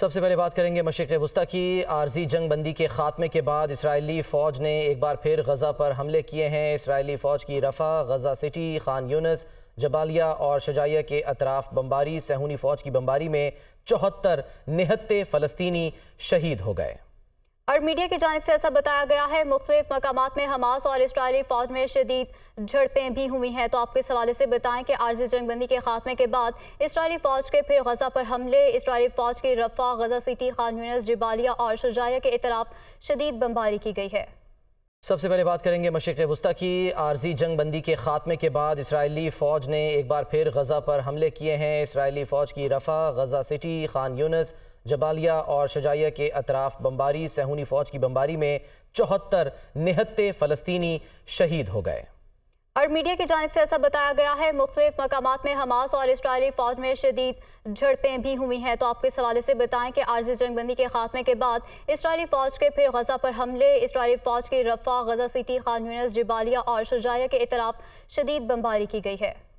सबसे पहले बात करेंगे मशीक वस्ती की आर्जी जंग बंदी के खात्मे के बाद इसराइली फ़ौज ने एक बार फिर गज़ा पर हमले किए हैं इसराइली फ़ौज की Rafah Gaza City Khan Younis Jabalia और शजाइया के अतराफ बम्बारी सहूनी फ़ौज की बम्बारी में चौहत्तर निहत्ते फ़लस्तनी शहीद हो गए और मीडिया की जानब से ऐसा बताया गया है मुख्तलिफ मकाम में हमास और इसराइली फौज में शदीद झड़पें भी हुई हैं तो आपके इस हवाले से बताएं कि आर्जी जंगबंदी के खात्मे के बाद इसराइली फौज के फिर गजा पर हमले इसराइली फौज की Rafah Gaza City Khan Younis Jabalia और शजाया के इतराफ शदीद बमबारी की गई है सबसे पहले बात करेंगे मशीक वस्ती की आर्जी जंग बंदी के ख़ात्मे के बाद इसराइली फ़ौज ने एक बार फिर गज़ा पर हमले किए हैं इसराइली फ़ौज की Rafah Gaza City Khan Younis Jabalia और शजाइया के अतराफ़ बम्बारी सहूनी फ़ौज की बम्बारी में चौहत्तर निहत्ते फ़लस्तनी शहीद हो गए और मीडिया की जानब से ऐसा बताया गया है मुख्तफ मकाम में हमास और इसराइली फौज में शदीद झड़पें भी हुई हैं तो आपके इस हवाले से बताएं कि आर्जी जंगबंदी के खात्मे के बाद इसराइली फौज के फिर गजा पर हमले इसराइली फौज के Rafah Gaza City Khan Younis Jabalia और शजाया के इतराफ़ शदीद बम्बारी की गई है